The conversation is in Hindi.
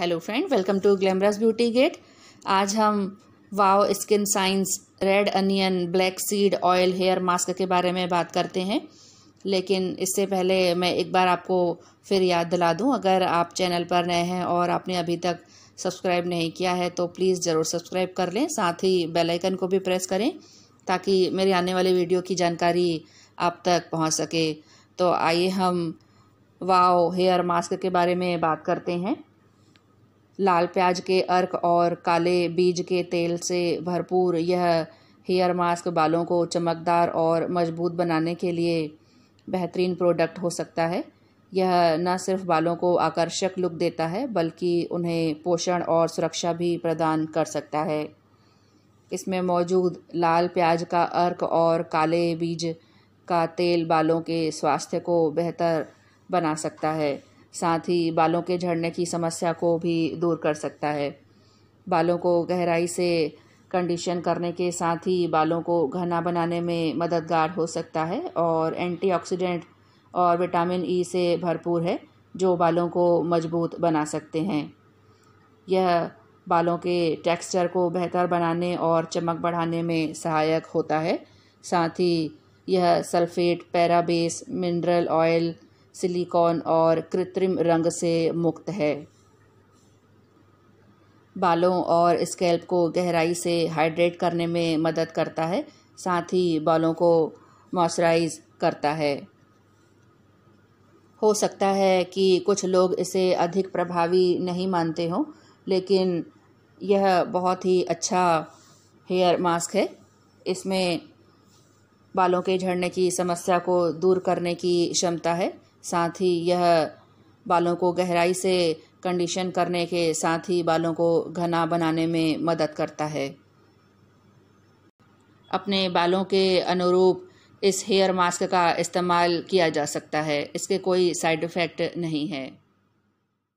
hello friend welcome to glamorous beauty gate आज हम wow skin science red onion black seed oil hair mask के बारे में बात करते हैं लेकिन इससे पहले मैं एक बार आपको फिर याद दिला दूं अगर आप चैनल पर नए हैं और आपने अभी तक सब्सक्राइब नहीं किया है तो प्लीज़ ज़रूर सब्सक्राइब कर लें साथ ही बेल आइकन को भी प्रेस करें ताकि मेरे आने वाले वीडियो की जानकारी आप तक पहुंच सके तो आइए हम वाओ हेयर मास्क के बारे में बात करते हैं लाल प्याज के अर्क और काले बीज के तेल से भरपूर यह हेयर मास्क बालों को चमकदार और मजबूत बनाने के लिए बेहतरीन प्रोडक्ट हो सकता है यह न सिर्फ बालों को आकर्षक लुक देता है बल्कि उन्हें पोषण और सुरक्षा भी प्रदान कर सकता है इसमें मौजूद लाल प्याज का अर्क और काले बीज का तेल बालों के स्वास्थ्य को बेहतर बना सकता है साथ ही बालों के झड़ने की समस्या को भी दूर कर सकता है बालों को गहराई से कंडीशन करने के साथ ही बालों को घना बनाने में मददगार हो सकता है और एंटीऑक्सीडेंट और विटामिन ई से भरपूर है जो बालों को मजबूत बना सकते हैं यह बालों के टेक्सचर को बेहतर बनाने और चमक बढ़ाने में सहायक होता है साथ ही यह sulphate parabens mineral oil silicone और कृत्रिम रंग से मुक्त है बालों और स्कैल्प को गहराई से हाइड्रेट करने में मदद करता है साथ ही बालों को मॉइस्चराइज करता है हो सकता है कि कुछ लोग इसे अधिक प्रभावी नहीं मानते हों लेकिन यह बहुत ही अच्छा हेयर मास्क है इसमें बालों के झड़ने की समस्या को दूर करने की क्षमता है साथ ही यह बालों को गहराई से कंडीशन करने के साथ ही बालों को घना बनाने में मदद करता है अपने बालों के अनुरूप इस हेयर मास्क का इस्तेमाल किया जा सकता है इसके कोई साइड इफ़ेक्ट नहीं है